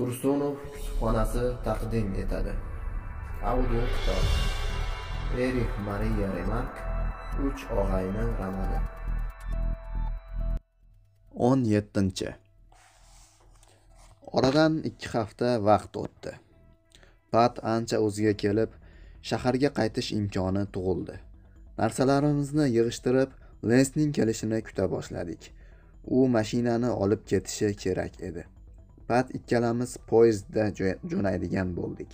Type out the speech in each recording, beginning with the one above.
tursunov kutubxonasi taqdim etadi audio kitob Erik mariya remark uch og'ayni romani 17-chi. oradan 2 hafta vaqt o'tdi pat ancha o'ziga kelib shaharga qaytish imkoni tug'ildi narsalarimizni yig'ishtirib lensning kelishini kuta boshladik u mashinani olib ketishi kerak edi faqat ikkalamiz poyezdda jo'naydigan bo'ldik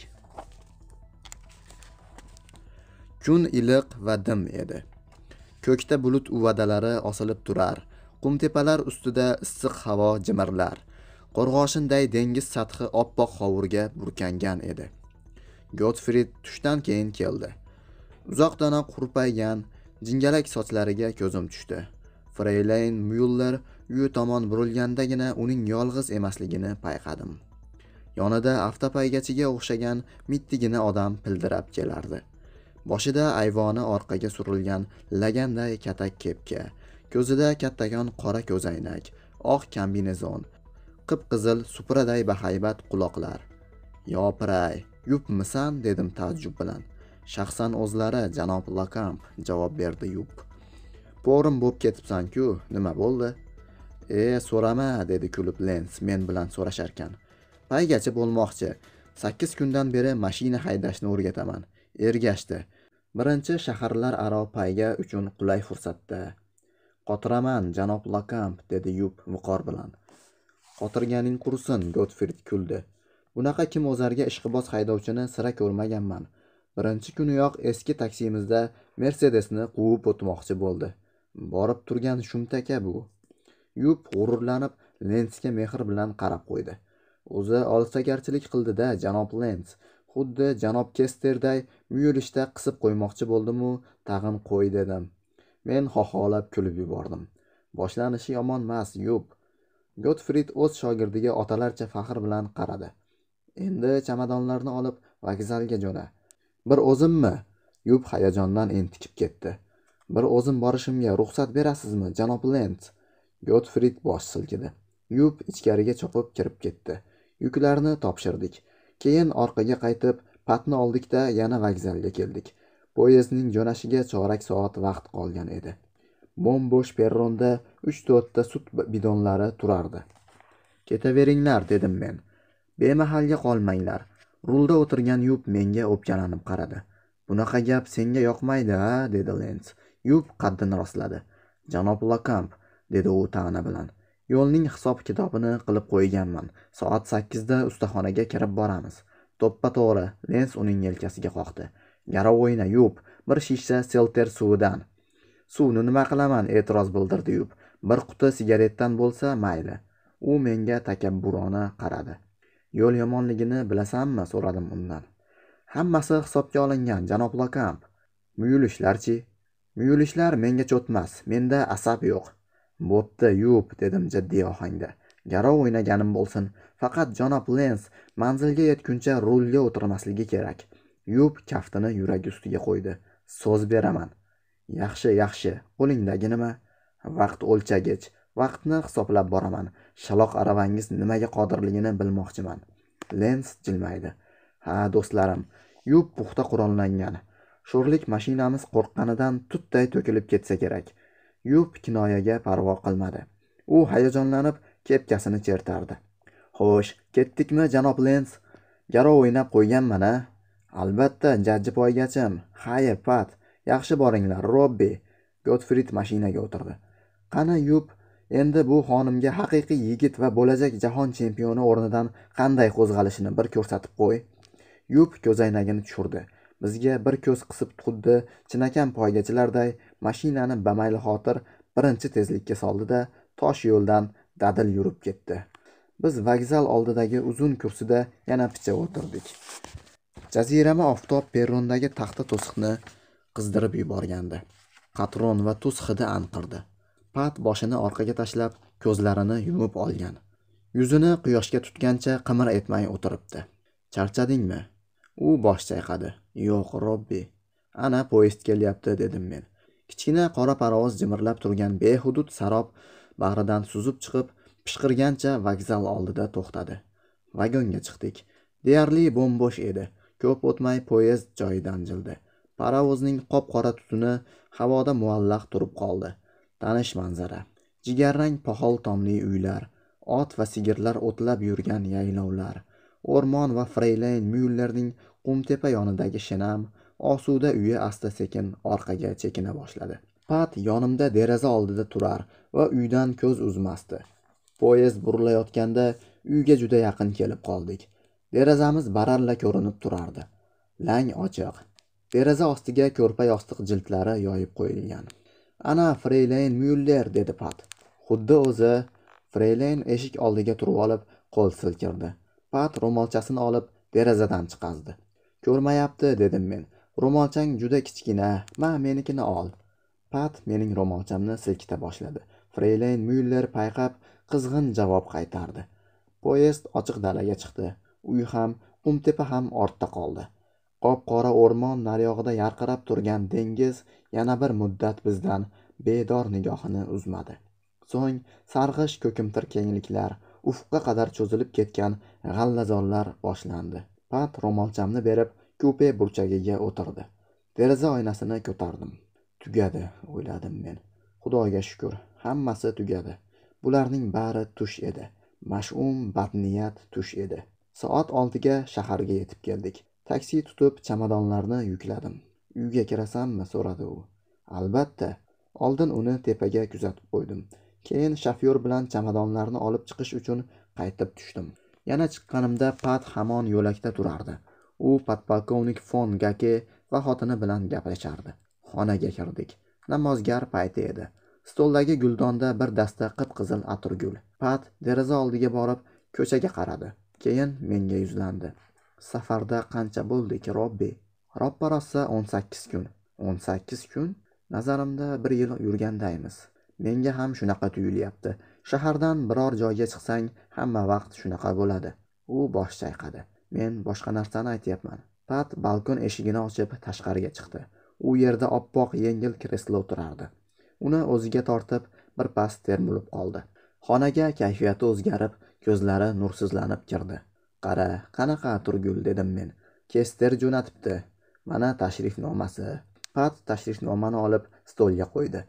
kun iliq va dim edi ko'kda bulut uvadalari osilib turar qum tepalar ustida issiq havo jimirlar qo'rg'oshinday dengiz sathi oppoq hovurga burkangan edi gotfrid tushdan keyin keldi uzoqdanoq qurpaygan jingalak sochlariga ko'zim tushdi Freylein myuller uyi tomon burilgandagina uning yolg'iz emasligini payqadim yonida avtopaygachiga o'xshagan mittigina odam pildirab kelardi boshida ayvoni orqaga surilgan laganday katak kepka ko'zida kattakon qora ko'zoynak oq kombinezon qip qizil supraday bahaybat quloqlar yopiray yupmisan dedim taajjub bilan shaxsan o'zlari janob lakamp javob berdi yup porim bo'lib ketibsanku nima bo'ldi e so'rama dedi kulib lens men bilan so'rasharkan paygacha bo'lmoqchi sakkiz kundan beri mashina haydashni o'rgataman ergashdi birinchi shaharlar aro payga uchun qulay fursatda qotiraman janob lakamp dedi yub viqor bilan qotirganing qursin gotfrid kuldi bunaqa kim o'zarga ishqiboz haydovchini sira ko'rmaganman birinchi kuniyoq eski taksimizda mercedesni quvib o'tmoqchi bo'ldi borib turgan shumtaka bu yub g'ururlanib lensga mehr bilan qarab qo'ydi o'zi oliftagarchilik qildida janob lens xuddi janob kesterday muyulishda qisib qo'ymoqchi bo'ldimu tag'in qo'y dedim men xoxolab kulib yubordim boshlanishi yomon emas yub gotfrid o'z shogirdiga otalarcha faxr bilan qaradi endi chamadonlarni olib vokzalga jo'na bir o'zimmi yub hayajondan entikib ketdi bir o'zim borishimga ruxsat berasizmi janob lens Gottfried bosh silkidi. Yub ichkariga chopib kirib ketdi. Yuklarni topshirdik. Keyin orqaga qaytib, patni oldikda yana vokzalga keldik. Poyezdning jo'nashiga chorak soat vaqt qolgan edi. Bombosh perronda 3-4 ta sut bidonlari turardi. Ketaveringlar dedim men. Bemahalga qolmanglar. Rulda o'tirgan Yub menga o'pkalanib qaradi. Bunaqa gap senga yoqmaydi, a, dedi Lens. Yub qaddini rostladi. Janob Lakamp, dedi u ta'na bilan yo'lning hisob kitobini qilib qo'yganman soat sakkizda ustaxonaga kirib boramiz to'ppa to'g'ri lens uning yelkasiga qoqdi garov o'yna yub bir shisha selter suvidan suvni nima qilaman e'tiroz bildirdi yub bir quti sigaretdan bo'lsa mayli u menga takabburona qaradi yo'l yomonligini bilasanmi so'radim undan hammasi hisobga olingan janob lokamp muyulishlarchi muyulishlar menga cho'tmas menda asab yo'q bo'pti yuvib dedim jiddiy ohangda garov o'ynaganim bo'lsin faqat janob lens manzilga yetguncha rulga o'tirmasligi kerak yuvib kaftini yuragi ustiga qo'ydi so'z beraman yaxshi yaxshi qo'lingdagi nima vaqt o'lchagich vaqtni hisoblab boraman shaloq aravangiz nimaga qodirligini bilmoqchiman lens jilmaydi ha do'stlarim yub puxta qurollangan sho'rlik mashinamiz qo'rqqanidan tutday to'kilib ketsa kerak yub kinoyaga parvo qilmadi u hayajonlanib kepkasini chertardi xo'sh ketdikmi janob lens garov o'ynab qo'yganman a albatta jajji poygachim haye pat yaxshi boringlar robbi gotfrid mashinaga o'tirdi qani yub endi bu xonimga haqiqiy yigit va bo'lajak jahon chempioni o'rnidan qanday qo'zg'alishini bir ko'rsatib qo'y yub ko'zoynagini tushirdi bizga bir ko'z qisib xuddi chinakam poygachilarday mashinani bamaylixotir birinchi tezlikka soldida tosh yo'ldan dadil yurib ketdi biz vokzal oldidagi uzun kursida yana picha o'tirdik jazirama oftob perrondagi taxta to'siqni qizdirib yuborgandi qatron va tuz hidi anqirdi pat boshini orqaga tashlab ko'zlarini yumib olgan yuzini quyoshga tutgancha qimir etmay o'tiribdi charchadingmi u bosh chayqadi yo'q robbi ana poyezd kelyapti dedim men kichkina qora parovoz jimirlab turgan behudud sarob bag'ridan suzib chiqib pishqirgancha vokzal oldida to'xtadi vagonga chiqdik deyarli bo'mbo'sh edi ko'p o'tmay poyezd joyidan jildi parovozning qop qora tutuni havoda muallaq turib qoldi tanish manzara jigarrang poxol tomli uylar ot va sigirlar o'tlab yurgan yaylovlar o'rmon va freylayn myullerning qumtepa yonidagi shinam osuda uyi asta sekin orqaga chekina boshladi pat yonimda deraza oldida turar va uydan ko'z uzmasdi poyezd burilayotganda uyga juda yaqin kelib qoldik derazamiz baralla ko'rinib turardi lang ochiq deraza ostiga ko'rpa yostiq jildlari yoyib qo'yilgan ana freylayn myuller dedi pat xuddi o'zi freylayn eshik oldiga turib olib qo'l silkirdi pat ro'molchasini olib derazadan chiqazdi ko'rmayapti dedim men ro'molchang juda kichkina ma menikini ol pat mening ro'molchamni silkita boshladi freyleyn myuller payqab qizg'in javob qaytardi poyezd ochiq dalaga chiqdi uy ham umtepa ham ortda qoldi qop qora o'rmon naryog'ida yarqirab turgan dengiz yana bir muddat bizdan bedor nigohini uzmadi so'ng sarg'ish ko'kimtir kengliklar ufqqa qadar cho'zilib ketgan g'allazorlar boshlandi pat ro'molchamni berib kupe burchagiga o'tirdi deraza oynasini ko'tardim tugadi o'yladim men xudoga shukur hammasi tugadi bularning bari tush edi mash'um badniyat tush edi soat oltiga shaharga yetib keldik taksi tutib chamadonlarni yukladim uyga kirasanmi so'radi u albatta oldin uni tepaga kuzatib qo'ydim keyin shofyor bilan chamadonlarni olib chiqish uchun qaytib tushdim yana chiqqanimda pat hamon yo'lakda turardi u podpolkovnik fon gake va xotini bilan gaplashardi xonaga kirdik namozgar payti edi stoldagi guldonda bir dasta qip qizil atirgul pat deraza oldiga borib ko'chaga qaradi keyin menga yuzlandi safarda qancha bo'ldik robbi roppa rossa o'n sakkiz kun o'n sakkiz kun nazarimda bir yil yurgandaymiz menga ham shunaqa tuyulyapti shahardan biror joyga chiqsang hamma vaqt shunaqa bo'ladi u bosh chayqadi men boshqa narsani aytyapman pat balkon eshigini ochib tashqariga chiqdi u yerda oppoq yengil kreslo turardi uni o'ziga tortib birpas termulib qoldi xonaga kayfiyati o'zgarib ko'zlari nursizlanib kirdi qara qanaqa turgul dedim men kester jo'natibdi mana tashrifnomasi pat tashrifnomani olib stolga qo'ydi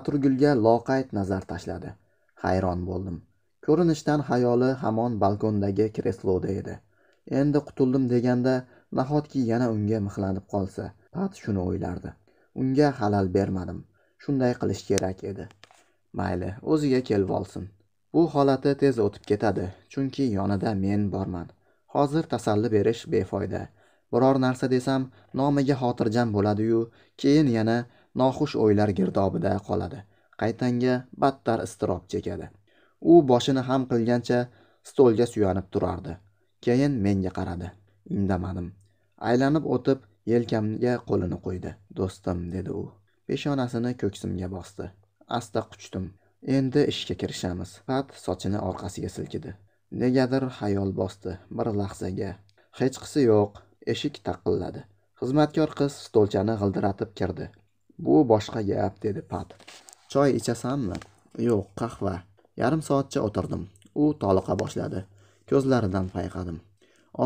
aturgulga loqayd nazar tashladi hayron bo'ldim ko'rinishdan xayoli hamon balkondagi kresloda edi endi qutuldim deganda nahotki yana unga mixlanib qolsa pat shuni o'ylardi unga halal bermadim shunday qilish kerak edi mayli o'ziga kelib olsin bu holati tez o'tib ketadi chunki yonida men borman hozir tasalli berish befoyda biror narsa desam nomiga xotirjam bo'ladiyu keyin yana noxush o'ylar girdobida qoladi qaytanga battar iztirob chekadi u boshini ham qilgancha stolga suyanib turardi keyin menga qaradi indamadim aylanib o'tib yelkamga qo'lini qo'ydi do'stim dedi u peshonasini ko'ksimga bosdi asta quchdim endi ishga kirishamiz pat sochini orqasiga silkidi negadir xayol bosdi bir lahzaga hechqisi yo'q eshik taqilladi xizmatkor qiz stolchani g'ildiratib kirdi bu boshqa gap dedi pat choy ichasanmi yo'q qahva yarim soatcha o'tirdim u toliqa boshladi ko'zlaridan payqadim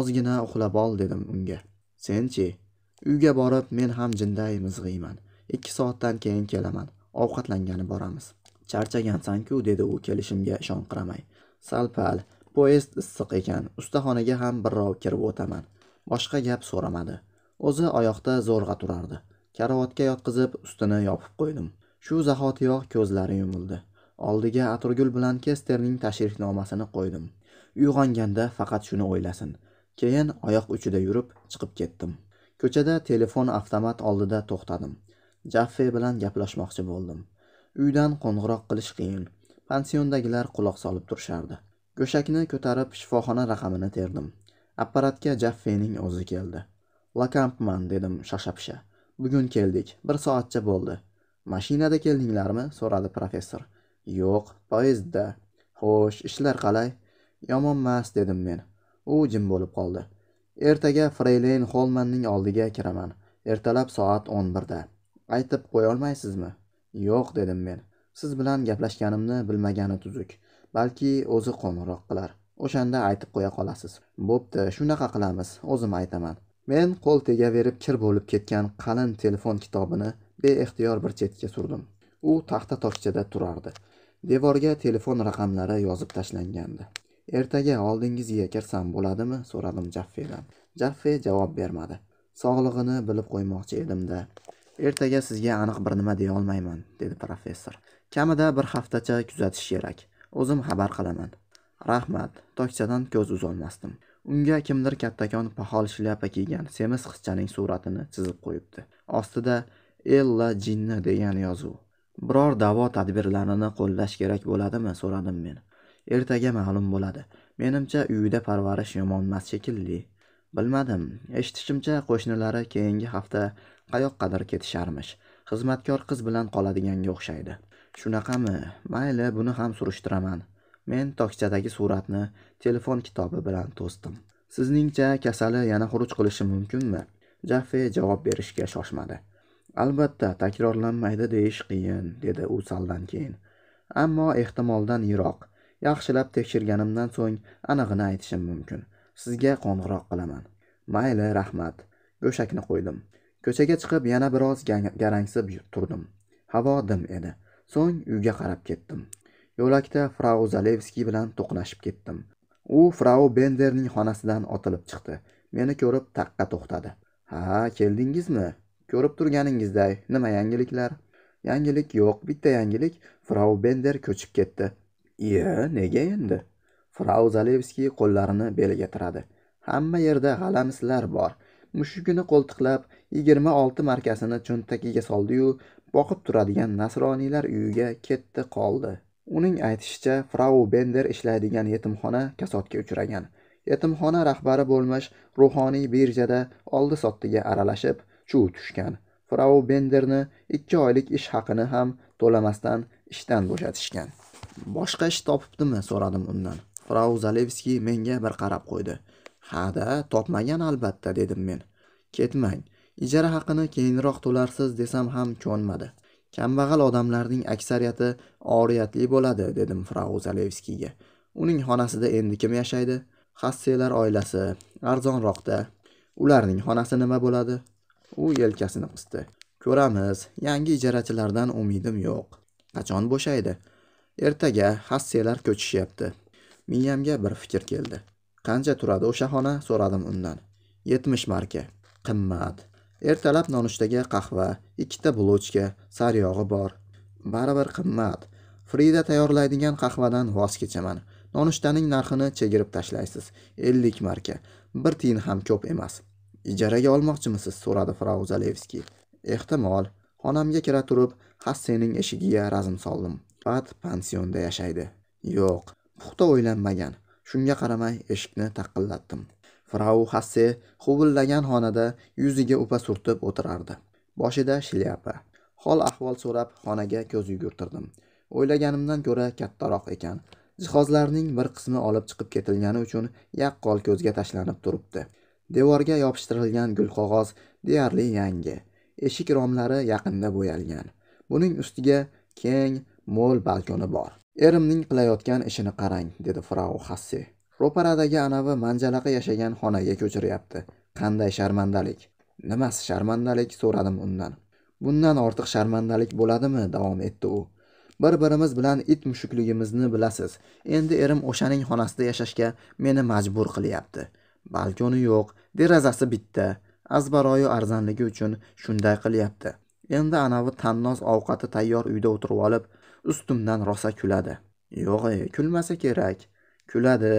ozgina uxlab ol dedim unga senchi uyga borib men ham jinday mizg'iyman ikki soatdan keyin kelaman ovqatlangani boramiz charchagansanku dedi u kelishimga ishonqiramay sal pal poyezd issiq ekan ustaxonaga ham birrov kirib o'taman boshqa gap so'ramadi o'zi oyoqda zo'rg'a turardi karavotga yotqizib ustini yopib qo'ydim shu zahotiyoq ko'zlari yumildi oldiga atirgul bilan kesterning tashrifnomasini qo'ydim uyg'onganda faqat shuni o'ylasin keyin oyoq uchida yurib chiqib ketdim ko'chada telefon avtomat oldida to'xtadim jaffe bilan gaplashmoqchi bo'ldim uydan qo'ng'iroq qilish qiyin pansiondagilar quloq solib turishardi go'shakni ko'tarib shifoxona raqamini terdim apparatga jaffening o'zi keldi lakampman dedim shosha pisha bugun keldik bir soatcha bo'ldi mashinada keldinglarmi so'radi professor yo'q poyezdda xo'sh ishlar qalay yomonmas dedim men u jim bo'lib qoldi ertaga freylen xolmanning oldiga kiraman ertalab soat o'n birda aytib qo'yolmaysizmi yo'q dedim men siz bilan gaplashganimni bilmagani tuzuk balki o'zi qo'ng'iroq qilar o'shanda aytib qo'ya qolasiz bo'pti shunaqa qilamiz o'zim aytaman men qo'l tegaverib kir bo'lib ketgan qalin telefon kitobini beixtiyor bir chetga surdim u taxta tokchada turardi devorga telefon raqamlari yozib tashlangandi ertaga oldingizga kirsam bo'ladimi so'radim jaffedan jaffe javob bermadi sog'lig'ini bilib qo'ymoqchi edimda ertaga sizga aniq bir nima olmayman dedi professor kamida bir haftacha kuzatish kerak o'zim xabar qilaman rahmat tokchadan ko'z uzolmasdim unga kimdir kattakon pahol shlyapa kiygan semiz qizchaning suratini chizib qo'yibdi ostida ella jinni degan yozuv biror davo tadbirlarini qo'llash kerak bo'ladimi so'radim men ertaga ma'lum bo'ladi menimcha uyida parvarish yomonmas shekilli bilmadim eshitishimcha qo'shnilari keyingi hafta qayoqqadir ketisharmish xizmatkor qiz bilan qoladiganga o'xshaydi shunaqami mayli buni ham surishtiraman men tokchadagi suratni telefon kitobi bilan to'sdim sizningcha kasali yana xuruj qilishi mumkinmi jaffe javob berishga shoshmadi albatta takrorlanmaydi deyish qiyin dedi u saldan keyin ammo ehtimoldan yiroq yaxshilab tekshirganimdan so'ng anig'ini aytishim mumkin sizga qo'ng'iroq qilaman mayli rahmat go'shakni qo'ydim ko'chaga chiqib yana biroz garangsib turdim havo dim edi so'ng uyga qarab ketdim yo'lakda frau zalevskiy bilan to'qnashib ketdim u frau benderning xonasidan otilib chiqdi meni ko'rib taqqa to'xtadi ha keldingizmi ko'rib turganingizday nima yangiliklar yangilik yo'q bitta yangilik frau bender ko'chib ketdi iya nega endi frau zalevskiy qo'llarini beliga tiradi hamma yerda g'alamislar bor mushugini qo'ltiqlab yigirma olti markasini cho'ntagiga soldiyu boqib turadigan nasroniylar uyiga ketdi qoldi uning aytishicha frau bender ishlaydigan yetimxona kasodga uchragan yetimxona rahbari bo'lmish ruhoniy birjada oldi sotdiga aralashib chuv tushgan frau benderni ikki oylik ish haqini ham to'lamasdan ishdan bo'shatishgan boshqa ish topibdimi so'radim undan frau zalevskiy menga bir qarab qo'ydi ha da topmagan albatta dedim men ketmang ijara haqini keyinroq to'larsiz desam ham ko'nmadi kambag'al odamlarning aksariyati oriyatli bo'ladi dedim frau zalevskiyga uning xonasida endi kim yashaydi xasselar oilasi arzonroqda ularning xonasi nima bo'ladi u yelkasini qisdi ko'ramiz yangi ijarachilardan umidim yo'q qachon bo'shaydi ertaga hassiyalar ko'chishyapti miyamga bir fikr keldi qancha turadi o'sha xona so'radim undan yetmish marka qimmat ertalab nonushtaga qahva ikkita bulochka sariyog'i bor baribir qimmat frida tayyorlaydigan qahvadan voz kechaman nonushtaning narxini chegirib tashlaysiz ellik marka bir tiyin ham ko'p emas ijaraga olmoqchimisiz so'radi frau zalevskiy ehtimol xonamga kira turib hassening eshigiga razm soldim faqat pansionda yashaydi yo'q puxta o'ylanmagan shunga qaramay eshikni taqillatdim frau hasse huvillagan xonada yuziga upa surtib o'tirardi boshida shlyapa hol ahvol so'rab xonaga ko'z yugurtirdim o'ylaganimdan ko'ra kattaroq ekan jihozlarning bir qismi olib chiqib ketilgani uchun yaqqol ko'zga tashlanib turibdi devorga yopishtirilgan gulqog'oz deyarli yangi eshik romlari yaqinda bo'yalgan buning ustiga keng mo'l balkoni bor erimning qilayotgan ishini qarang dedi frau hasse ro'paradagi anavi manjalaqa yashagan xonaga ko'chiryapti qanday sharmandalik nimasi sharmandalik so'radim undan bundan ortiq sharmandalik bo'ladimi davom etdi u bir birimiz bilan it mushukligimizni bilasiz endi erim o'shaning xonasida yashashga meni majbur qilyapti balkoni yo'q derazasi bitta azbaroyi arzanligi uchun shunday qilyapti endi anavi tannos ovqati tayyor uyda o'tirib olib ustimdan rosa kuladi yo'g' e kulmasa kerak kuladi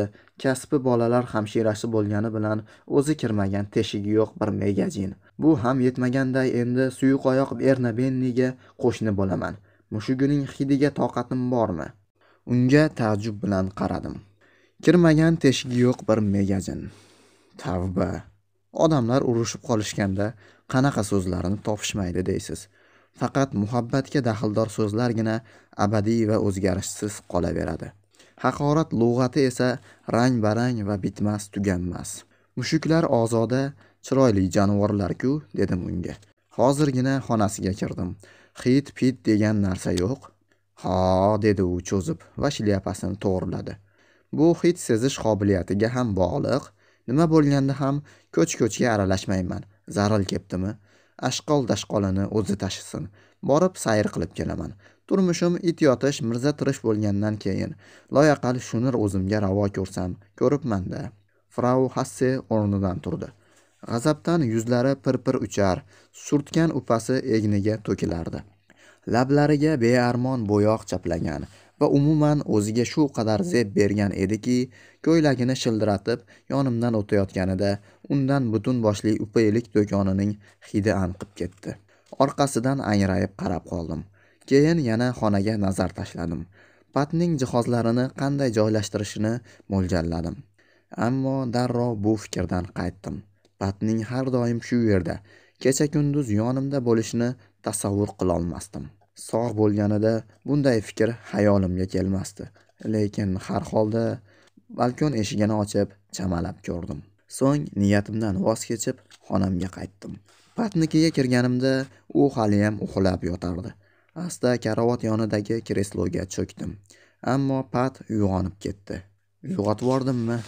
kasbi bolalar hamshirasi bo'lgani bilan o'zi kirmagan teshigi yo'q bir magazin bu ham yetmaganday endi oyoq erna benniga qo'shni bo'laman mushugining hidiga toqatim bormi unga taajjub bilan qaradim kirmagan teshigi yo'q bir magazin tavba odamlar urushib qolishganda qanaqa so'zlarni topishmaydi deysiz faqat muhabbatga daxldor so'zlargina abadiy va o'zgarishsiz qolaveradi haqorat lug'ati esa rang barang va bitmas tuganmas mushuklar ozoda chiroyli jonivorlarku dedim unga hozirgina xonasiga kirdim hit pit degan narsa yo'q ho dedi u cho'zib va shlyapasini to'g'riladi bu hid sezish qobiliyatiga ham bog'liq nima bo'lganda ham ko'ch ko'chga aralashmayman zaril kepdimi ashqol dashqolini o'zi tashisin borib sayr qilib kelaman turmushim it yotish mirza tirish bo'lgandan keyin loyaqal shuni o'zimga ravo ko'rsam ko'ribmanda frau hasse o'rnidan turdi g'azabdan yuzlari pir pir uchar surtgan upasi egniga to'kilardi lablariga bearmon bo'yoq chaplagan va umuman o'ziga shu qadar zeb bergan ediki ko'ylagini shildiratib yonimdan o'tayotganida undan butun boshli upaylik do'konining hidi anqib ketdi orqasidan angrayib qarab qoldim keyin yana xonaga nazar tashladim patning jihozlarini qanday joylashtirishini mo'ljalladim ammo darrov bu fikrdan qaytdim patning har doim shu yerda kecha kunduz yonimda bo'lishini tasavvur qilolmasdim sog' bo'lganida bunday fikr xayolimga kelmasdi lekin har holda balkon eshigini ochib chamalab ko'rdim so'ng niyatimdan voz kechib xonamga qaytdim patnikiga kirganimda u haliyam uxlab yotardi asta karavot yonidagi kresloga cho'kdim ammo pat uyg'onib ketdi uyg'otibordimmi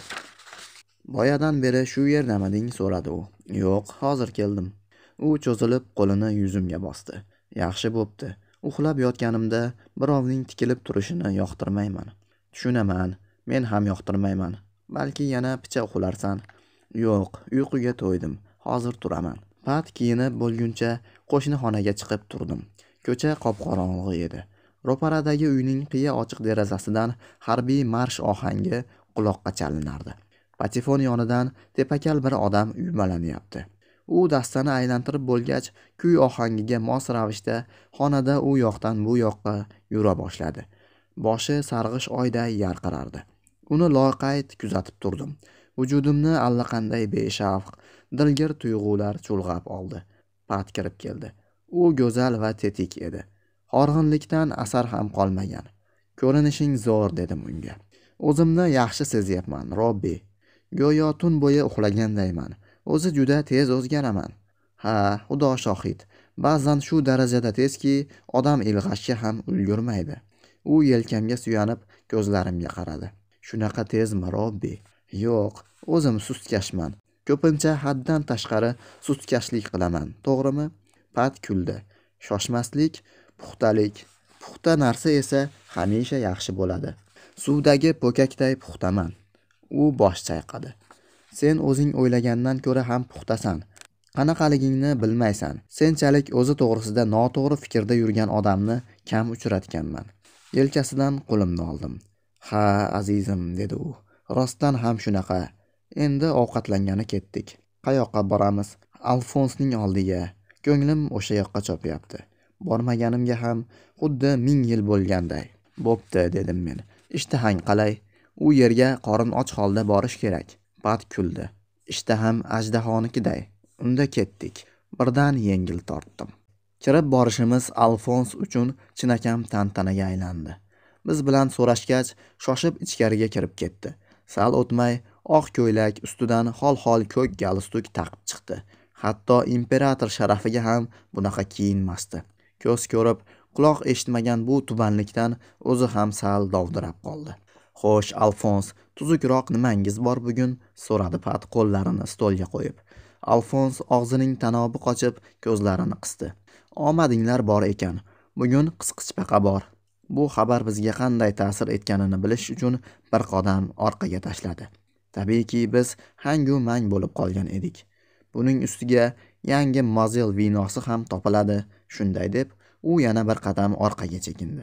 boyadan beri shu yerdamiding so'radi u yo'q hozir keldim u cho'zilib qo'lini yuzimga bosdi yaxshi bo'pti Uxlab yotganimda birovning tikilib turishini yoqtirmayman. Tushunaman, men ham yoqtirmayman. Balki yana picha uxlarsan. Yo'q, uyquga to'ydim. Hozir turaman. Pat kiyinib bo'lguncha qo'shni xonaga chiqib turdim. Ko'cha qopqorong'i edi. Ro'paradagi uyning qiya ochiq derazasidan harbiy marsh ohangi quloqqa chalinardi. Patifon yonidan tepakal bir odam yumalanyapti. u dastani aylantirib bo'lgach kuy ohangiga mos ravishda xonada u yoqdan bu yoqqa yura boshladi boshi sarg'ish oyday yarqirardi uni loqayd kuzatib turdim vujudimni allaqanday beshafq dilgir tuyg'ular chulg'ab oldi pat kirib keldi u go'zal va tetik edi horg'inlikdan asar ham qolmagan ko'rinishing zo'r dedim unga o'zimni yaxshi sezyapman robbi go'yo tun bo'yi uxlagandayman o'zi juda tez o'zgaraman ha xudo shohid ba'zan shu darajada tezki odam ilg'ashga ham ulgurmaydi u yelkamga suyanib ko'zlarimga qaradi shunaqa tezmi robbi yo'q o'zim sustkashman ko'pincha haddan tashqari sustkashlik qilaman to'g'rimi pat kuldi shoshmaslik puxtalik puxta narsa esa hamisha yaxshi bo'ladi suvdagi po'kakday puxtaman u bosh chayqadi sen o'zing o'ylagandan ko'ra ham puxtasan qanaqaligingni bilmaysan senchalik o'zi to'g'risida noto'g'ri fikrda yurgan odamni kam uchratganman yelkasidan qo'limni oldim ha azizim dedi u rostdan ham shunaqa endi ovqatlangani ketdik qayoqqa boramiz alfonsning oldiga ko'nglim o'sha yoqqa chopyapti bormaganimga ham xuddi ming yil bo'lganday bo'pti dedim men ishtahang qalay u yerga qorin och holda borish kerak bad kuldi. Ishtaham ajdahonikiday. Unda ketdik. Birdan yengil tortdim. Kirib borishimiz Alfons uchun chinakam tantanaga aylandi. Biz bilan so'rashgach, shoshib ichkariga kirib ketdi. Sal o'tmay, oq ko'ylak ustidan hol hol ko'k galstuk taqib chiqdi. Hatto imperator sharafiga ham bunaqa kiyinmasdi. Ko'z ko'rib, quloq eshitmagan bu tubanlikdan o'zi ham sal dovdirab qoldi. Xo'sh, Alfons, Tuzukroq nimangiz bor bugun? so'radi Pat qo'llarini stolga qo'yib. Alfons og'zining tanobi qochib, ko'zlarini qisdi. Omadinglar bor ekan. Bugun qisqichbaqa bor. Bu xabar bizga qanday ta'sir etganini bilish uchun bir qadam orqaga tashladi. Tabiiyki, biz hangu mang bo'lib qolgan edik. Buning ustiga yangi Mazel vinosi ham topiladi. Shunday deb, u yana bir qadam orqaga chekindi.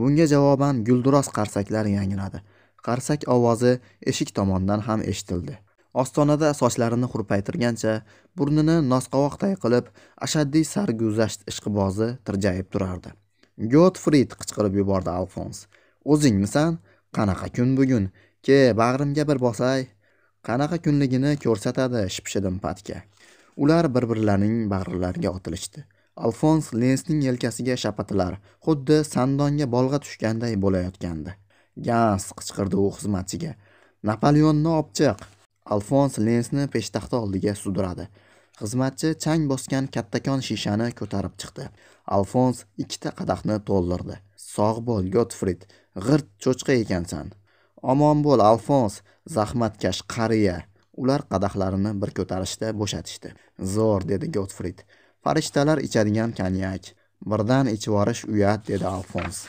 Bunga javoban gulduros qarsaklar yangradi. qarsak ovozi eshik tomondan ham eshitildi ostonada sochlarini hurpaytirgancha burnini nosqovoqday qilib ashaddiy sarguzasht ishqibozi tirjayib turardi gotfrid qichqirib yubordi alfons o'zingmisan qanaqa kun bugun ke bag'rimga bir bosay qanaqa kunligini ko'rsatadi shipshidim patka ular bir birlarining bag'rilariga otilishdi alfons lensning yelkasiga shapatilar xuddi sandonga bolg'a tushganday bo'layotgandi gans qichqirdi u xizmatchiga napoleonni olib chiq alfons lensni peshtaxta oldiga sudradi xizmatchi chang bosgan kattakon shishani ko'tarib chiqdi alfons ikkita qadahni to'ldirdi sog' bo'l gotfrid g'irt cho'chqa ekansan omon bo'l alfons zahmatkash qariya ular qadahlarini bir ko'tarishda bo'shatishdi zo'r dedi gotfrid farishtalar ichadigan konyak birdan ichvorish uyat dedi alfons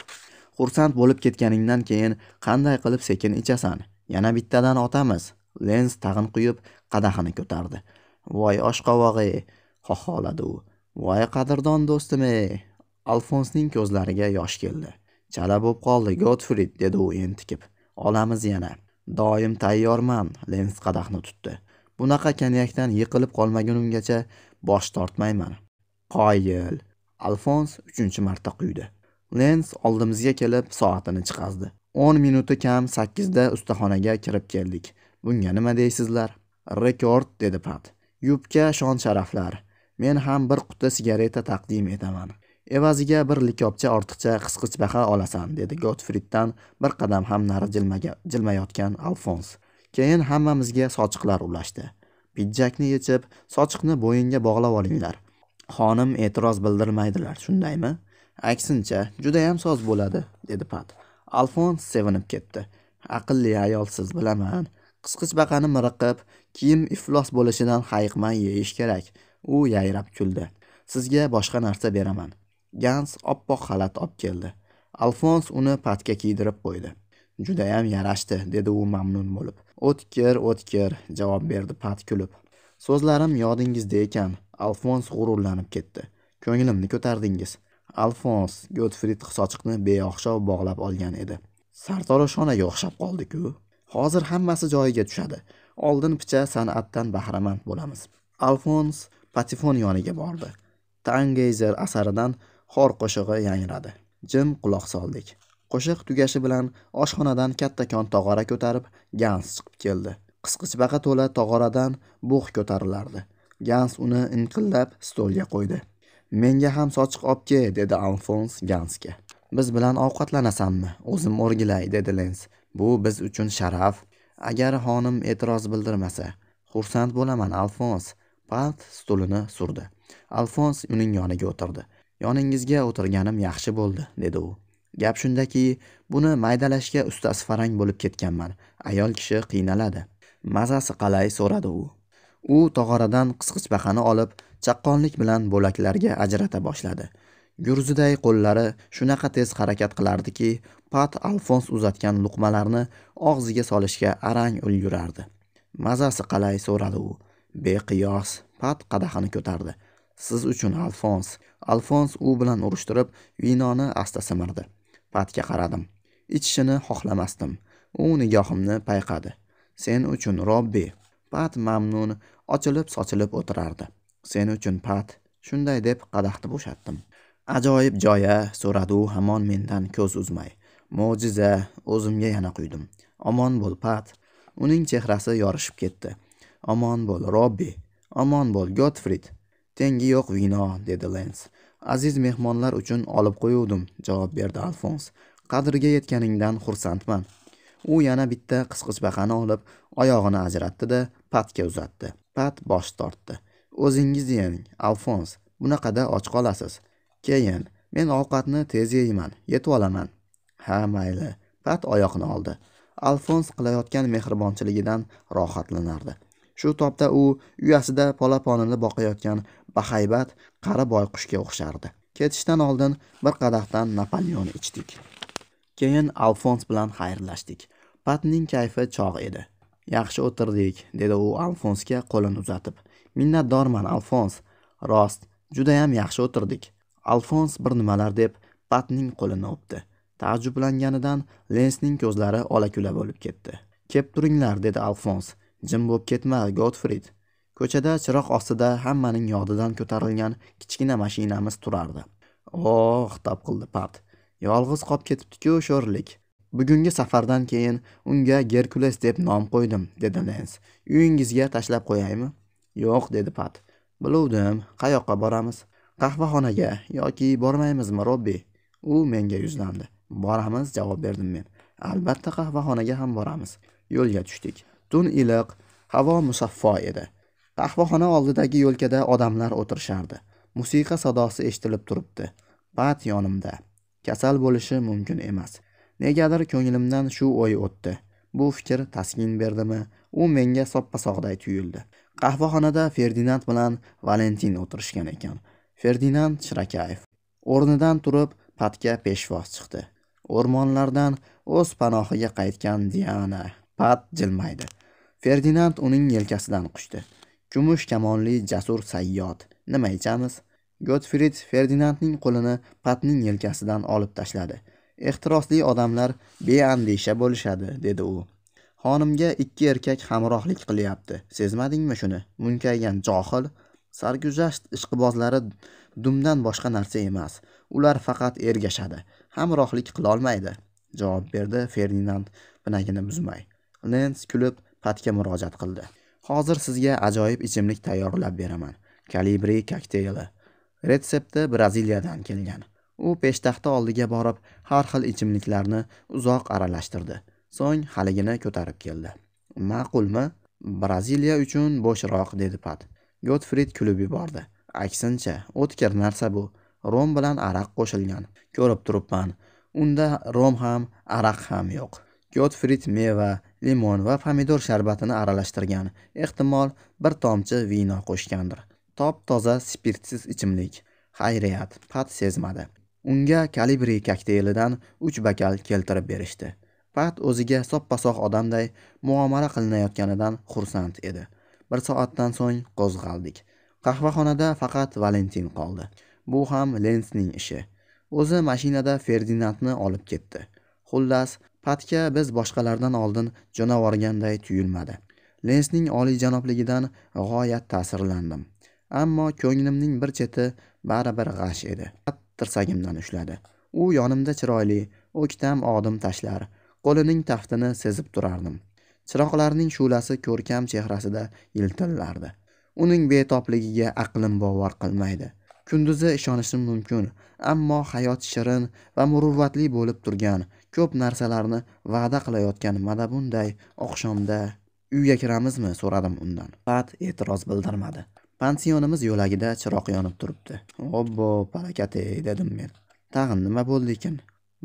Xursand bo'lib ketganingdan keyin qanday qilib sekin ichasan? Yana bittadan otamiz. Lens tag'in quyib qadahini ko'tardi. Voy oshqovog'i, xoxoladi u. Voy qadrdon do'stim ey. Alfonsning ko'zlariga yosh keldi. Chala bo'lib qoldi Godfrid, dedi u entikib. Olamiz yana. Doim tayyorman, Lens qadahni tutdi. Bunaqa konyakdan yiqilib qolmagunimgacha bosh tortmayman. Qoyil. Alfons 3-marta quydi. lens oldimizga kelib soatini chiqazdi 10 minuti kam 8 da ustaxonaga kirib keldik bunga nima deysizlar rekord dedi pat yubka shon sharaflar men ham bir quti sigareta taqdim etaman evaziga bir likopcha ortiqcha qisqich baha olasan dedi gotfriddan bir qadam ham nari jilmaga jilmayotgan alfons keyin hammamizga sochiqlar ulashdi pidjakni yechib sochiqni bo'yinga bog'lab olinglar xonim e'tiroz bildirmaydilar shundaymi aksincha judayam soz bo'ladi dedi pat alfons sevinib ketdi aqlli ayolsiz bilaman qisqichbaqani baqani miriqib kiyim iflos bo'lishidan hayiqmay yeyish kerak u yayrab kuldi sizga boshqa narsa beraman gans oppoq xalat olib keldi alfons uni patga kiydirib qo'ydi judayam yarashdi dedi u mamnun bo'lib o'tkir o'tkir javob berdi pat kulib so'zlarim yodingizda ekan alfons g'ururlanib ketdi ko'nglimni ko'tardingiz alfons gotfrid sochiqni beo'xshov bog'lab olgan edi sartaroshxonaga o'xshab qoldi-ku. hozir hammasi joyiga tushadi oldin picha san'atdan bahramand bo'lamiz alfons patifon yoniga bordi tangeyzer asaridan xor qo'shig'i yangradi jim quloq soldik qo'shiq tugashi bilan oshxonadan kattakon tog'ora ko'tarib gans chiqib keldi qisqichbaqa to'la tog'oradan bug' ko'tarilardi gans uni inqillab stolga qo'ydi menga ham sochiq obke dedi alfons gansga biz bilan ovqatlanasanmi o'zim o'rgilay dedi lens bu biz uchun sharaf agar xonim e'tiroz bildirmasa xursand bo'laman alfons palt stulini surdi alfons uning yoniga o'tirdi yoningizga o'tirganim yaxshi bo'ldi dedi u gap shundaki buni maydalashga farang bo'lib ketganman ayol kishi qiynaladi mazasi qalay so'radi u u tog'oradan qisqichbaqani olib chaqqonlik bilan bo'laklarga ajrata boshladi gurziday qo'llari shunaqa tez harakat qilardiki pat alfons uzatgan luqmalarni og'ziga solishga arang ulgurardi mazasi qalay so'radi u beqiyos pat qadahini ko'tardi siz uchun alfons alfons u bilan urushtirib vinoni asta simirdi patga qaradim ichishini xohlamasdim u nigohimni payqadi sen uchun robbi pat mamnun ochilib sochilib o'tirardi sen uchun pat shunday deb qadaxni bo'shatdim ajoyib joya so'radi u hamon mendan ko'z uzmay mo'jiza o'zimga yana quydim omon bo'l pat uning chehrasi yorishib ketdi omon bo'l robbi omon bo'l gotfrid tengi yo'q vino dedi lens aziz mehmonlar uchun olib qo'yuvdim javob berdi alfons qadriga yetganingdan xursandman u yana bitta qisqichbaqani olib oyog'ini ajratdi da patga uzatdi pat bosh tortdi o'zingiz yeng alfons bunaqada och qolasiz keyin men ovqatni tez yeyman yetib olaman ha mayli pat oyoqni oldi alfons qilayotgan mehribonchiligidan rohatlanardi shu topda u uyasida polaponini boqayotgan bahaybat qari boyqushga o'xshardi ketishdan oldin bir qadahdan napalyon ichdik keyin alfons bilan xayrlashdik patning kayfi chog' edi yaxshi o'tirdik dedi u alfonsga qo'lini uzatib minnatdorman alfons rost judayam yaxshi o'tirdik alfons bir nimalar deb patning qo'lini o'pdi taajjublanganidan lensning ko'zlari olakula bo'lib ketdi kep turinglar dedi alfons jim bo'lib ketma godfrid ko'chada chiroq ostida hammaning yodidan ko'tarilgan kichkina mashinamiz turardi oh xitob qildi pat yolg'iz qolib ketibdiku sho'rlik bugungi safardan keyin unga gerkules deb nom qo'ydim dedi lens uyingizga tashlab qo'yaymi yo'q dedi pat biluvdim qayoqqa boramiz qahvaxonaga yoki bormaymizmi robbi u menga yuzlandi boramiz javob berdim men albatta qahvaxonaga ham boramiz yo'lga tushdik tun iliq havo musaffo edi qahvaxona oldidagi yo'lkada odamlar o'tirishardi musiqa sadosi eshitilib turibdi pat yonimda kasal bo'lishi mumkin emas negadir ko'nglimdan shu o'y o'tdi bu fikr taskin berdimi u menga soppa sog'day tuyuldi qahvaxonada ferdinand bilan valentin o'tirishgan ekan ferdinand shirakayev o'rnidan turib patga peshvoz chiqdi o'rmonlardan o'z panohiga qaytgan diana pat jilmaydi ferdinand uning yelkasidan quchdi kumush kamonli jasur sayyod nima ichamiz gotfrid ferdinandning qo'lini patning yelkasidan olib tashladi ehtirosli odamlar beandisha bo'lishadi dedi u xonimga ikki erkak hamrohlik qilyapti sezmadingmi shuni munkaygan johil sarguzasht ishqibozlari dumdan boshqa narsa emas ular faqat ergashadi hamrohlik qilolmaydi javob berdi ferdinand pinagini buzmay lens kulib patga murojaat qildi hozir sizga ajoyib ichimlik tayyorlab beraman kalibri kokteyli retsepti braziliyadan kelgan u peshtaxta oldiga borib har xil ichimliklarni uzoq aralashtirdi so'ng haligini ko'tarib keldi ma'qulmi braziliya uchun bo'shroq dedi pat gotfrid kulib yubordi aksincha o'tkir narsa bu rom bilan araq qo'shilgan ko'rib turibman unda rom ham araq ham yo'q gotfrid meva limon va pomidor sharbatini aralashtirgan ehtimol bir tomchi vino qo'shgandir top toza spirtsiz ichimlik xayriyat pat sezmadi unga kalibri kokteylidan uch bakal keltirib berishdi faqat o'ziga soppa sog' odamday muomala qilinayotganidan xursand edi bir soatdan so'ng qo'zg'aldik qahvaxonada faqat valentin qoldi bu ham lensning ishi o'zi mashinada ferdinandni olib ketdi xullas patga biz boshqalardan oldin jo'navorganday tuyulmadi lensning oliyjanobligidan g'oyat ta'sirlandim ammo ko'nglimning bir cheti baribir g'ash edi tirsagimdan ushladi u yonimda chiroyli o'ktam odim tashlar qo'lining taftini sezib turardim chiroqlarning shu'lasi ko'rkam chehrasida yiltillardi uning betobligiga aqlim bovar qilmaydi kunduzi ishonishim mumkin ammo hayot shirin va muruvvatli bo'lib turgan ko'p narsalarni va'da qilayotgan mana bunday oqshomda uyga kiramizmi so'radim undan pat e'tiroz bildirmadi pansionimiz yo'lagida chiroq yonib turibdi obbo palakate dedim men tag'in nima bo'ldiykin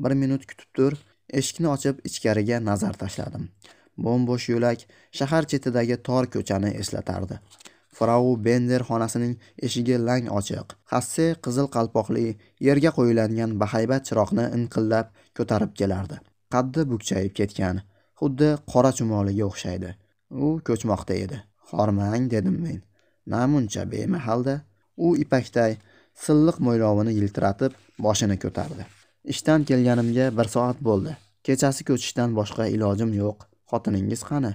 bir minut kutib tur eshikni ochib ichkariga nazar tashladim bo'mbo'sh yo'lak shahar chetidagi tor ko'chani eslatardi frau bender xonasining eshigi lang ochiq hasse qizil qalpoqli yerga qo'yiladigan bahaybat chiroqni inqillab ko'tarib kelardi qaddi bukchayib ketgan xuddi qora chumoliga o'xshaydi u ko'chmoqda edi hormang dedim men namuncha bemahalda u ipakday silliq mo'ylovini yiltiratib boshini ko'tardi ishdan kelganimga bir soat bo'ldi kechasi ko'chishdan boshqa ilojim yo'q xotiningiz qani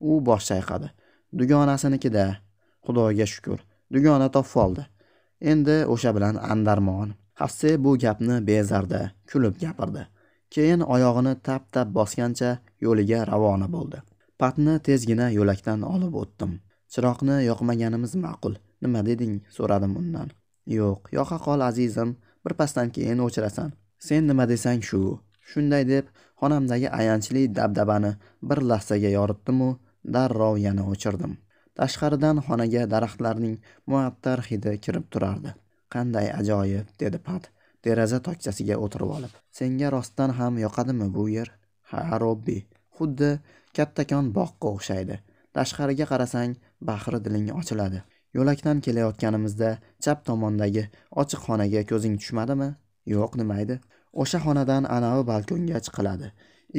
u bosh chayqadi dugonasinikida xudoga shukur dugona topib oldi endi o'sha bilan andarmon hasse bu gapni bezarda kulib gapirdi keyin oyog'ini tap tap bosgancha yo'liga ravona bo'ldi patni tezgina yo'lakdan olib o'tdim chiroqni yoqmaganimiz ma'qul nima deding so'radim undan yo'q yoqa qol azizim birpasdan keyin o'chirasan sen nima desang shu shunday deb xonamdagi ayanchli dabdabani bir lahzaga yoritdimu darrov yana o'chirdim tashqaridan xonaga daraxtlarning muattar hidi kirib turardi qanday ajoyib dedi pat deraza tokchasiga o'tirib olib senga rostdan ham yoqadimi bu yer ha robbi xuddi kattakon boqqa o'xshaydi tashqariga qarasang bahri diling ochiladi yo'lakdan kelayotganimizda chap tomondagi ochiq xonaga ko'zing tushmadimi yo'q nimaydi o'sha xonadan anavi balkonga chiqiladi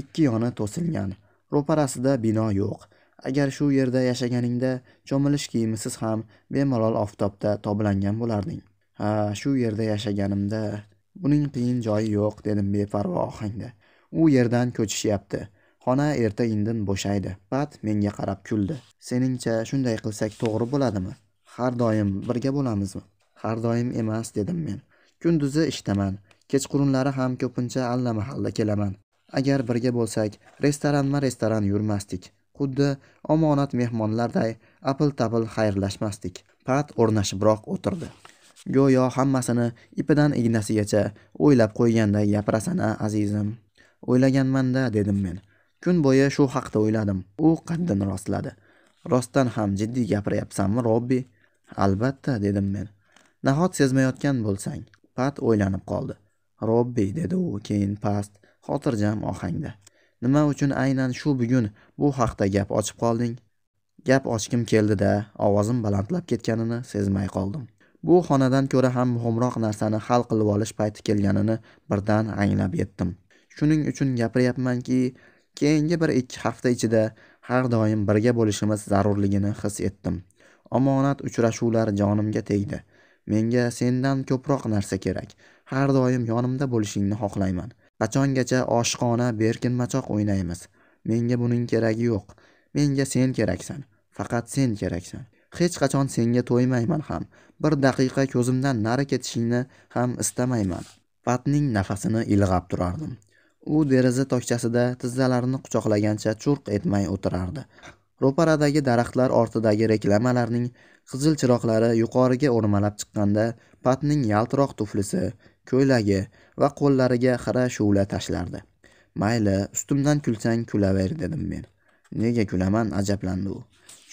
ikki yoni to'silgan ro'parasida bino yo'q agar shu yerda yashaganingda cho'milish kiyimisiz ham bemalol oftobda toblangan bo'larding ha shu yerda yashaganimda buning qiyin joyi yo'q dedim beparvo ohangda u yerdan ko'chishyapti xona erta indin bo'shaydi pat menga qarab kuldi seningcha shunday qilsak to'g'ri bo'ladimi har doim birga bo'lamizmi har doim emas dedim men kunduzi ishdaman kechqurunlari ham ko'pincha allamahalda kelaman agar birga bo'lsak restoranma restoran yurmasdik xuddi omonat mehmonlarday apil tapil xayrlashmasdik pat o'rnashibroq o'tirdi go'yo hammasini ipidan ignasigacha o'ylab qo'yganday gapirasan a azizim o'ylaganmanda dedim men kun bo'yi shu haqda o'yladim u qaddini rostladi rostdan ham jiddiy gapiryapsanmi robbi albatta dedim men nahot sezmayotgan bo'lsang pat o'ylanib qoldi robbi dedi u keyin past xotirjam ohangda nima uchun aynan shu bugun bu haqda gap ochib qolding gap ochgim keldida ovozim balandlab ketganini sezmay qoldim bu xonadan ko'ra ham muhimroq narsani hal qilib olish payti kelganini birdan anglab yetdim shuning uchun gapiryapmanki keyingi bir ikki hafta ichida har doim birga bo'lishimiz zarurligini his etdim omonat uchrashuvlar jonimga tegdi menga sendan ko'proq narsa kerak har doim yonimda bo'lishingni xohlayman qachongacha oshiqona berkinmachoq o'ynaymiz menga buning keragi yo'q menga sen keraksan faqat sen keraksan hech qachon senga to'ymayman ham bir daqiqa ko'zimdan nari ketishingni ham istamayman patning nafasini ilg'ab turardim u deraza tokchasida tizzalarini quchoqlagancha churq etmay o'tirardi ro'paradagi daraxtlar ortidagi reklamalarning qizil chiroqlari yuqoriga o'rmalab chiqqanda patning yaltiroq tuflisi ko'ylagi va qo'llariga xira shu'la tashlardi mayli ustimdan kulsang kulaver dedim men nega kulaman ajablandi u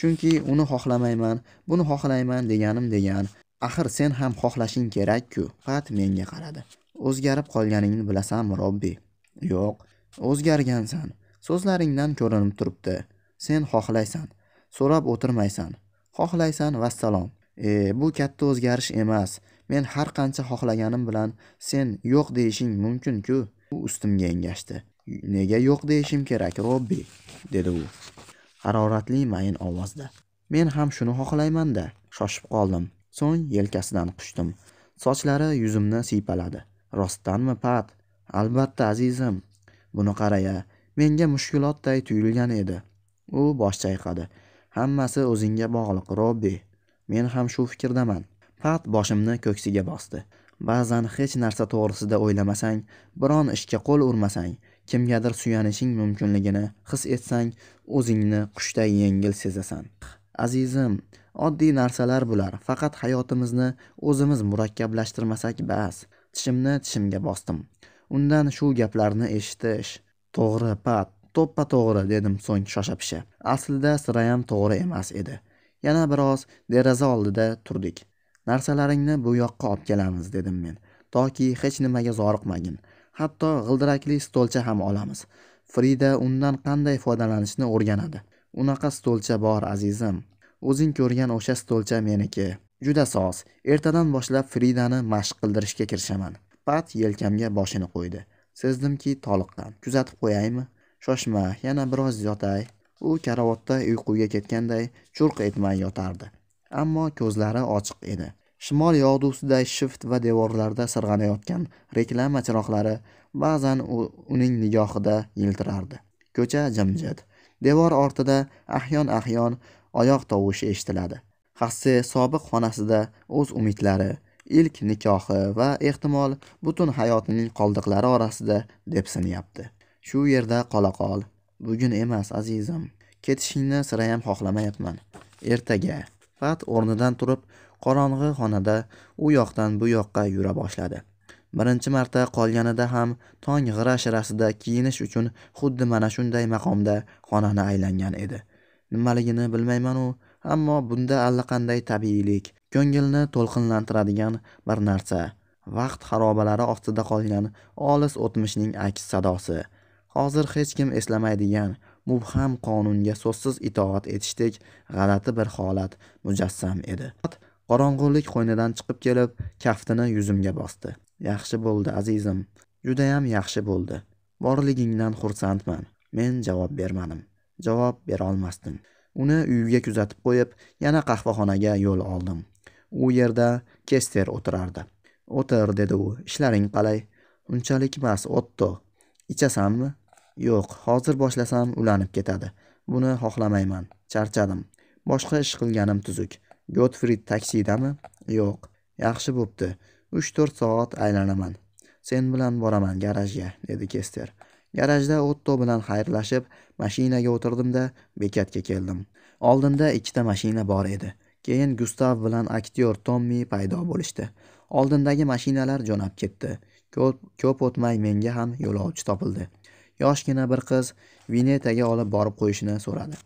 chunki uni xohlamayman buni xohlayman deganim degan axir sen ham xohlashing kerak ku pat menga qaradi o'zgarib qolganingni bilasanmi robbi yo'q o'zgargansan so'zlaringdan ko'rinib turibdi sen xohlaysan so'rab o'tirmaysan xohlaysan vassalom e bu katta o'zgarish emas men har qancha xohlaganim bilan sen yo'q deyishing mumkin-ku. U ustimga engashdi. Nega yo'q deyishim kerak, Robbi? dedi u haroratli mayin ovozda. Men ham shuni xohlaymanda shoshib qoldim. So'ng yelkasidan quchdim. Sochlari yuzimni siypaladi. Rostdanmi, Pat? Albatta, azizim. Buni qaraya, menga mushkulotday tuyulgan edi. U bosh chayqadi. Hammasi o'zingga bog'liq, Robbi. Men ham shu fikrdaman. Pat boshimni ko'ksiga bosdi. Ba'zan hech narsa to'g'risida o'ylamasang, biron ishga qo'l urmasang, kimgadir suyanishing mumkinligini his etsang, o'zingni qushday yengil sezasan. Azizim, oddiy narsalar bular. Faqat hayotimizni o'zimiz murakkablashtirmasak bas. Tishimni tishimga bosdim. Undan shu gaplarni eshitish. To'g'ri, Pat, to'ppa to'g'ri dedim so'ng shoshapisha. Aslida sirayam to'g'ri emas edi. Yana biroz deraza oldida turdik. narsalaringni bu yoqqa olib kelamiz dedim men toki hech nimaga zoriqmagin hatto g'ildirakli stolcha ham olamiz frida undan qanday foydalanishni o'rganadi unaqa stolcha bor azizim o'zing ko'rgan o'sha stolcha meniki juda soz ertadan boshlab fridani mashq qildirishga kirishaman pat yelkamga boshini qo'ydi sezdimki toliqqan kuzatib qo'yaymi shoshma yana biroz yotay u karavotda uyquga ketganday churq etmay yotardi ammo ko'zlari ochiq edi Shimol yog'dusiday shift va devorlarda sirg'anayotgan reklama chiroqlari ba'zan uning nigohida yiltirardi. Ko'cha jimjit. Devor ortida ahyon-ahyon oyoq tovushi eshitiladi. Hasse sobiq xonasida o'z umidlari, ilk nikohi va ehtimol butun hayotining qoldiqlari orasida depsinyapti. Shu yerda qola qol. Bugun emas, azizim. Ketishingni sirayam xohlamayapman. Ertaga. Fat o'rnidan turib, qorong'i xonada u yoqdan bu yoqqa yura boshladi birinchi marta qolganida ham tong g'ira shirasida kiyinish uchun xuddi mana shunday maqomda xonani aylangan edi nimaligini bilmaymanu ammo bunda allaqanday tabiiylik ko'ngilni to'lqinlantiradigan bir narsa vaqt xarobalari ostida qolgan olis o'tmishning aks sadosi hozir hech kim eslamaydigan mubham qonunga so'zsiz itoat etishdek g'alati bir holat mujassam edi qorong'ulik qo'ynidan chiqib kelib kaftini yuzimga bosdi yaxshi bo'ldi azizim judayam yaxshi bo'ldi borligingdan xursandman men javob bermadim javob berolmasdim uni uyiga kuzatib qo'yib yana qahvaxonaga yo'l oldim u yerda kester o'tirardi o'tir dedi u ishlaring qalay unchalik emas otto ichasanmi yo'q hozir boshlasam ulanib ketadi buni xohlamayman charchadim boshqa ish qilganim tuzuk Gottfried taksidami yo'q yaxshi bo'pti 3-4 soat aylanaman sen bilan boraman garajga dedi kester garajda otto bilan xayrlashib mashinaga o'tirdimda bekatga keldim oldinda ikkita mashina bor edi keyin gustav bilan aktyor Tommy paydo bo'lishdi oldindagi mashinalar jo'nab ketdi ko'p, o'tmay menga ham yo'lovchi topildi yoshgina bir qiz vinetaga olib borib qo'yishini so'radi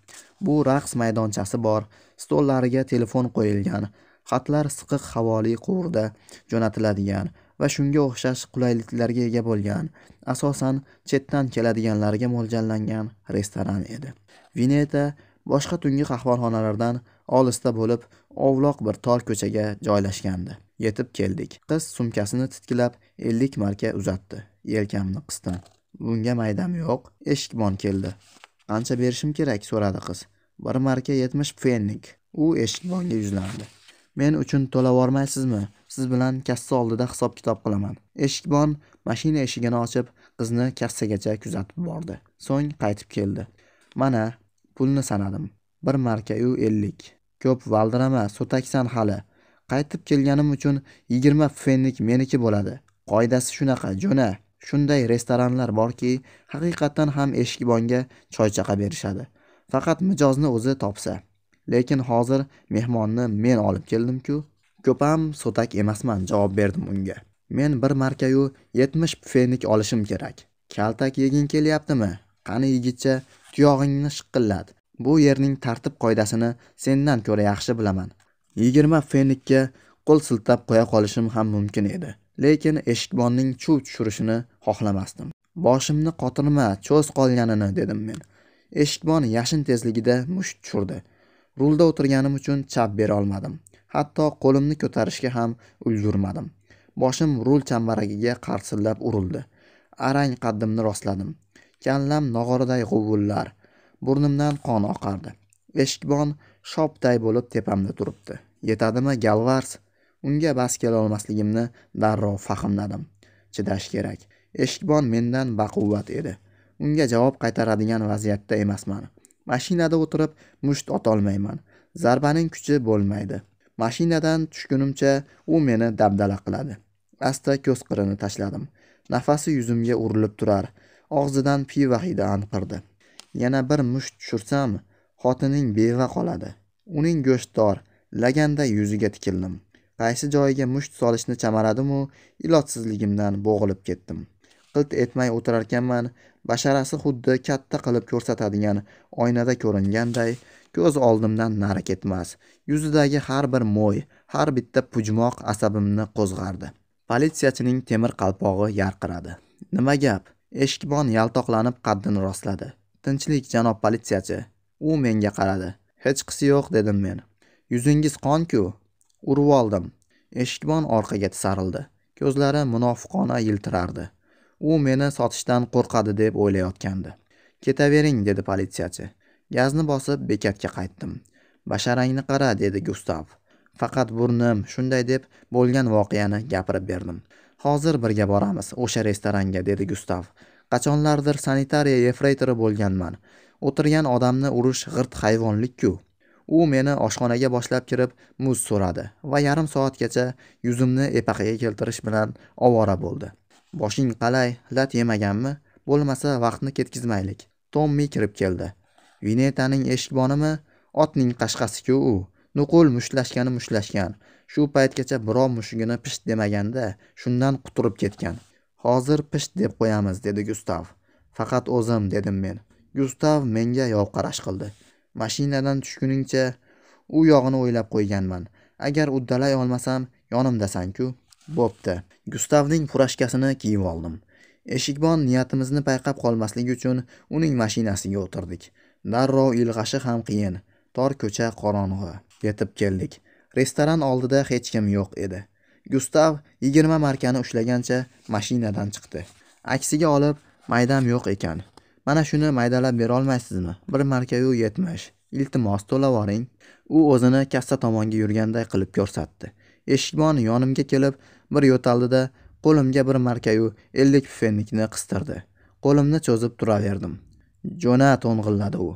bu raqs maydonchasi bor stollariga telefon qo'yilgan xatlar siqiq havoli quvurda jo'natiladigan va shunga o'xshash qulayliklarga ega bo'lgan asosan chetdan keladiganlarga mo'ljallangan restoran edi vineta boshqa tungi qahvaxonalardan olisda bo'lib ovloq bir tor ko'chaga joylashgandi yetib keldik qiz sumkasini titkilab ellik marka uzatdi yelkamni qisdim bunga maydam yo'q eshikbon keldi qancha berishim kerak so'radi qiz bir marka yetmish pfennig u eshikbonga yuzlandi men uchun to'lavormaysizmi siz bilan kassa oldida hisob kitob qilaman eshikbon mashina eshigini ochib qizni kassagacha kuzatib bordi so'ng qaytib keldi mana pulni sanadim bir markayu ellik ko'p valdirama so'taksan hali qaytib kelganim uchun yigirma pfennig meniki bo'ladi qoidasi shunaqa jo'na shunday restoranlar borki haqiqatdan ham eshikbonga choychaqa berishadi Faqat mijozni o'zi topsa. Lekin hozir mehmonni men olib keldim-ku. Ko'pam so'tak emasman, javob berdim unga. Men bir markayu 70 pfenik olishim kerak. Kaltak yegin kelyaptimi? Qani yigitcha, tuyog'ingni shiqillat. Bu yerning tartib qoidasini sendan ko'ra yaxshi bilaman. 20 pfenikka qo'l siltab qo'ya qolishim ham mumkin edi. Lekin eshikbonning chuv tushirishini xohlamasdim. Boshimni qotirma, cho'z qolganini dedim men. eshikbon yashin tezligida musht tushirdi rulda o'tirganim uchun chap bera olmadim hatto qo'limni ko'tarishga ham ulgurmadim boshim rul chambaragiga qarsillab urildi arang qaddimni rostladim kallam nog'oraday g'uvullar burnimdan qon oqardi eshikbon shopday bo'lib tepamda turibdi yetadimi galvars unga bas kelolmasligimni darrov fahmladim chidash kerak eshikbon mendan baquvvat edi unga javob qaytaradigan vaziyatda emasman mashinada o'tirib musht otolmayman zarbaning kuchi bo'lmaydi mashinadan tushgunimcha u meni dabdala qiladi asta ko'z qirini tashladim nafasi yuzimga urilib turar og'zidan piva hidi anqirdi yana bir musht tushirsam xotining beva qoladi uning go'shtdor laganda yuziga tikildim qaysi joyiga musht solishni chamaladimu ilojsizligimdan bo'g'ilib ketdim qilt etmay o'tirarkanman basharasi xuddi katta qilib ko'rsatadigan oynada ko'ringanday ko'z oldimdan nari ketmas yuzidagi har bir mo'y har bitta pujmoq asabimni qo'zg'ardi politsiyachining temir qalpog'i yarqiradi nima gap eshikbon yaltoqlanib qaddini rostladi tinchlik janob politsiyachi u menga qaradi hechqisi yo'q dedim men yuzingiz qonku urib urvoldim eshikbon orqaga tisarildi ko'zlari munofiqona yiltirardi u meni sotishdan qo'rqadi deb o'ylayotgandi ketavering dedi politsiyachi gazni bosib bekatga qaytdim basharangni qara dedi gustav faqat burnim shunday deb bo'lgan voqeani gapirib berdim hozir birga boramiz o'sha restoranga dedi gustav qachonlardir sanitariya efreytori bo'lganman o'tirgan odamni urish g'irt hayvonlikku u meni oshxonaga boshlab kirib muz so'radi va yarim soatgacha yuzimni epaqaga keltirish bilan ovora bo'ldi boshing qalay lat yemaganmi bo'lmasa vaqtni ketkizmaylik tommi kirib keldi vinetaning eshikbonimi otning qashqasiku u nuqul mushtlashgani mushlashgan shu paytgacha birov mushugini pisht demaganda shundan quturib ketgan hozir pisht deb qo'yamiz dedi gustav faqat o'zim dedim men gustav menga yovqarash qildi mashinadan tushguningcha u yog'ini o'ylab qo'yganman agar uddalay olmasam yonimdasanku Bo'pti. Gustavning furashkasini kiyib oldim. Eshikbon niyatimizni payqab qolmasligi uchun uning mashinasiga o'tirdik. Darrov ilg'ashi ham qiyin. Tor ko'cha qorong'i. Yetib keldik. Restoran oldida hech kim yo'q edi. Gustav 20 markani ushlagancha mashinadan chiqdi. Aksiga olib, maydam yo'q ekan. Mana shuni maydalab bera olmaysizmi? 1 marka-yu 70. Iltimos, to'lavoring. U o'zini kassa tomonga yurganday qilib ko'rsatdi. eshikbon yonimga kelib bir yo'taldida qo'limga bir markayu ellik pfennikni qistirdi qo'limni cho'zib turaverdim jo'na to'ng'illadi u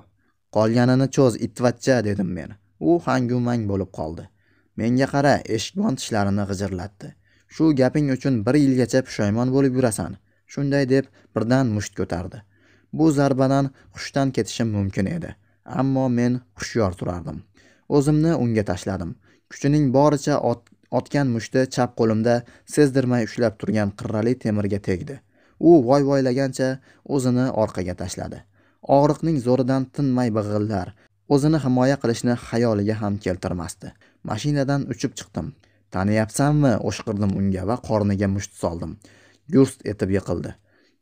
qolganini cho'z itvatcha dedim men u hangu mang bo'lib qoldi menga qara eshikbon tishlarini g'ijirlatdi shu gaping uchun bir yilgacha pushaymon bo'lib yurasan shunday deb birdan musht ko'tardi bu zarbadan hushdan ketishim mumkin edi ammo men hushyor turardim o'zimni unga tashladim kuchining boricha otgan mushti chap qo'limda sezdirmay ushlab turgan qirrali temirga tegdi u voy voylagancha o'zini orqaga tashladi og'riqning zo'ridan tinmay big'illar o'zini himoya qilishni xayoliga ham keltirmasdi mashinadan uchib chiqdim taniyapsanmi o'shqirdim unga va qorniga musht soldim gurst etib yiqildi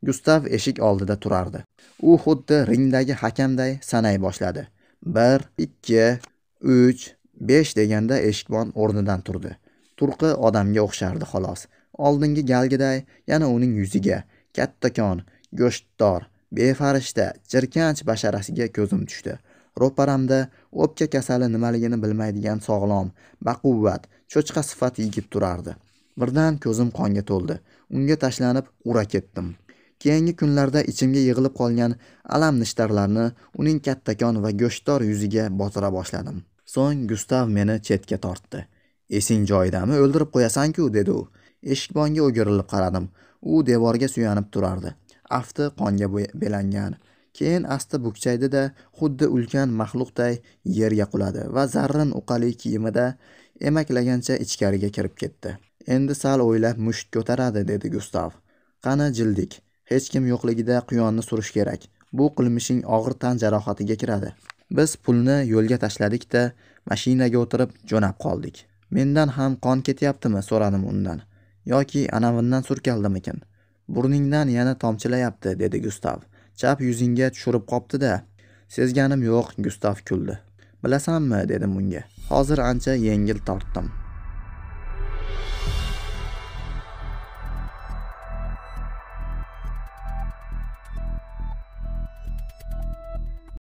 gustav eshik oldida turardi u xuddi ringdagi hakamday sanay boshladi bir ikki uch besh deganda eshikbon o'rnidan turdi turqi odamga o'xshardi xolos oldingi galgiday yana uning yuziga kattakon go'shtdor befarishta jirkanch basharasiga ko'zim tushdi ro'paramda o'pka kasali nimaligini bilmaydigan sog'lom baquvvat cho'chqa sifat yigit turardi birdan ko'zim qonga to'ldi unga tashlanib ura ketdim keyingi kunlarda ichimga yig'ilib qolgan alam nishtarlarni uning kattakon va go'shtdor yuziga botira boshladim so'ng gustav meni chetga tortdi esing joyidami o'ldirib qo'yasan-ku dedi u eshikbonga o'girilib qaradim u devorga suyanib turardi afti qonga belangan keyin asta bukchaydi da xuddi ulkan maxluqday yerga quladi va zarrin uqali kiyimida emaklagancha ichkariga kirib ketdi endi sal o'ylab mushuk ko'taradi dedi gustav qani jildik hech kim yo'qligida quyonni surish kerak bu qilmishing og'ir tan jarohatiga kiradi biz pulni yo'lga tashladik da mashinaga o'tirib jo'nab qoldik mendan ham qon ketyaptimi so'radim undan yoki anavindan surkaldimikin burningdan yana tomchilayapti dedi gustav chap yuzingga tushirib qopti-da. sezganim yo'q gustav kuldi bilasanmi dedim unga hozir ancha yengil tortdim